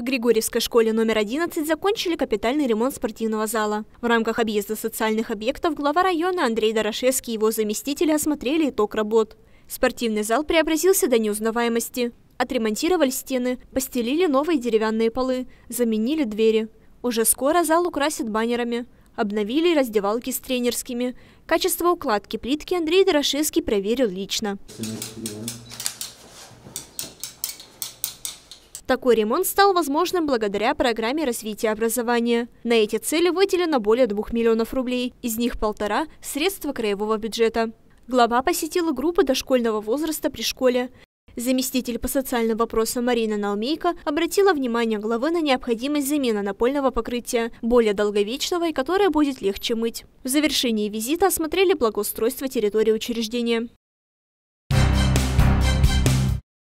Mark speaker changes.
Speaker 1: В Григорьевской школе номер 11 закончили капитальный ремонт спортивного зала. В рамках объезда социальных объектов глава района Андрей Дорошевский и его заместители осмотрели итог работ. Спортивный зал преобразился до неузнаваемости. Отремонтировали стены, постелили новые деревянные полы, заменили двери. Уже скоро зал украсят баннерами. Обновили раздевалки с тренерскими. Качество укладки плитки Андрей Дорошевский проверил лично. Такой ремонт стал возможным благодаря программе развития образования. На эти цели выделено более 2 миллионов рублей, из них полтора – средства краевого бюджета. Глава посетила группы дошкольного возраста при школе. Заместитель по социальным вопросам Марина Наумейко обратила внимание главы на необходимость замены напольного покрытия, более долговечного и которое будет легче мыть. В завершении визита осмотрели благоустройство территории учреждения.